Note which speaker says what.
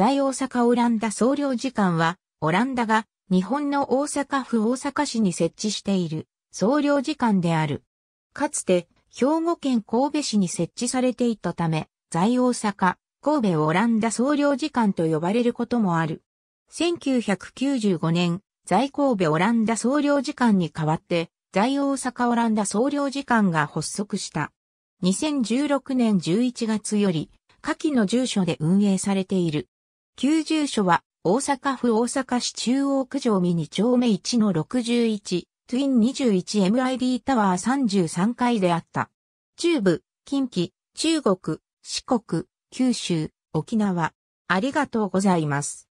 Speaker 1: 在大阪オランダ総
Speaker 2: 領事館は、オランダが日本の大阪府大阪市に設置している総領事館である。かつて、兵庫県神戸市に設置されていたため、在大阪、神戸オランダ総領事館と呼ばれることもある。1995年、在神戸オランダ総領事館に代わって、在大阪オランダ総領事館が発足した。2016年11月より、下記の住所で運営されている。旧住所は、大阪府大阪市中央区上見2丁目1の61、トゥイン 21MID タワー33階であった。中部、近畿、中国、四国、九州、沖縄。ありがとうございます。